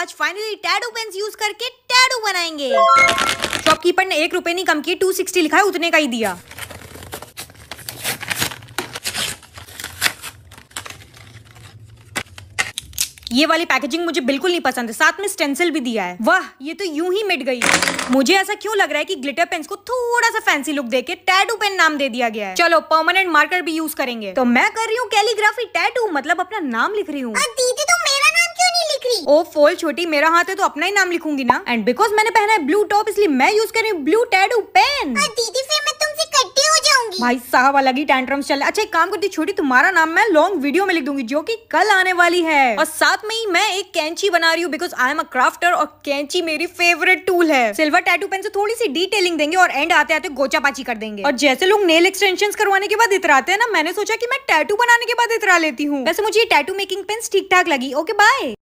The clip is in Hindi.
आज फाइनली टैडू पेन यूज करके टैडू बनाएंगे शॉपकीपर ने एक रुपए नहीं कम किए टू सिक्सटी लिखा है उतने का ही दिया ये वाली पैकेजिंग मुझे बिल्कुल नहीं पसंद है साथ में स्टेंसिल भी दिया है वाह ये तो यूं ही मिट गई मुझे ऐसा क्यों लग रहा है कि ग्लिटर पेन को थोड़ा सा फैंसी लुक देके टैटू पेन नाम दे दिया गया है चलो परमानेंट मार्कर भी यूज करेंगे तो मैं कर रही हूँ कैलीग्राफी टैटू मतलब अपना नाम लिख रही हूँ ओ फोल छोटी मेरा हाथ है तो अपना ही नाम लिखूंगी ना एंड बिकॉज मैंने पहना है ब्लू टॉप इसलिए मैं यूज कर रही हूँ ब्लू टैडू पेन दीदी फिर मैं तुमसे कट्टी हो जाऊंगी भाई साहब अलग ही टेंट्रम्स चल अच्छा एक काम करती छोटी तुम्हारा नाम मैं लॉन्ग वीडियो में लिख दूंगी जो की कल आने वाली है और साथ में ही मैं एक कैंची बना रही हूँ because I am a crafter और कैंची मेरी फेवरेट टूल है सिल्वर टैटू पेन से थोड़ी सी डिटेलिंग देंगे और एंड आते आते गोचा पाची कर देंगे और जैसे लोग नेल एक्सटेंशन करवाने के बाद इतराते हैं ना मैंने सोचा की मैं टैटू बनाने के बाद इतरा लेती हूँ वैसे मुझे टैटू मेकिंग पेन ठीक ठाक लगी ओके बाय